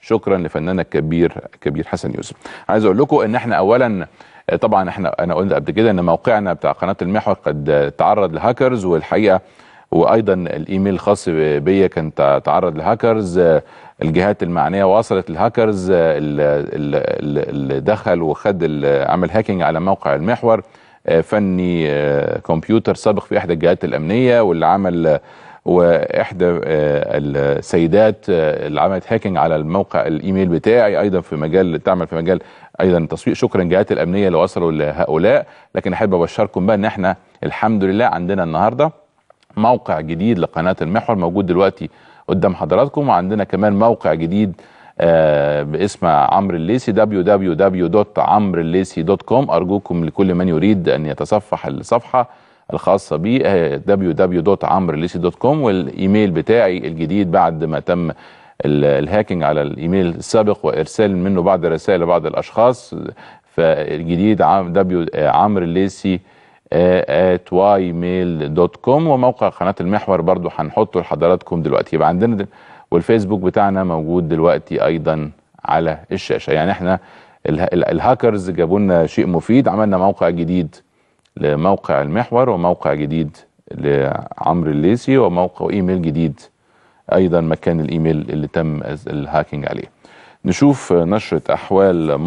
شكرا لفنانك الكبير كبير حسن يوسف عايز اقول لكم ان احنا اولا طبعا احنا انا قلت قبل كده ان موقعنا بتاع قناه المحور قد تعرض لهاكرز والحقيقه وايضا الايميل الخاص بيا كان تعرض لهاكرز الجهات المعنيه وصلت الهاكرز اللي دخل وخد عمل هاكينج على موقع المحور فني آه، كمبيوتر سابق في احدى الجهات الامنيه واللي عمل واحدى آه، السيدات آه، اللي عملت هاكينج على الموقع الايميل بتاعي ايضا في مجال تعمل في مجال ايضا تسويق شكرا الجهات الامنيه اللي وصلوا لهؤلاء لكن احب ابشركم بقى ان احنا الحمد لله عندنا النهارده موقع جديد لقناه المحور موجود دلوقتي قدام حضراتكم وعندنا كمان موقع جديد آه باسم عمرو الليسي الليسي.com ارجوكم لكل من يريد ان يتصفح الصفحه الخاصه بي آه، www.amrelisi.com والايميل بتاعي الجديد بعد ما تم الهاكينج على الايميل السابق وارسال منه بعض الرسائل لبعض الاشخاص فالجديد عمرو آه، آه، ymail.com وموقع قناة المحور برضو هنحطه لحضراتكم دلوقتي يبقى عندنا والفيسبوك بتاعنا موجود دلوقتي ايضا على الشاشة يعني احنا الهاكرز جابوا لنا شيء مفيد عملنا موقع جديد لموقع المحور وموقع جديد لعمرو الليثي وموقع ايميل جديد ايضا مكان الايميل اللي تم الهاكينج عليه نشوف نشرة احوال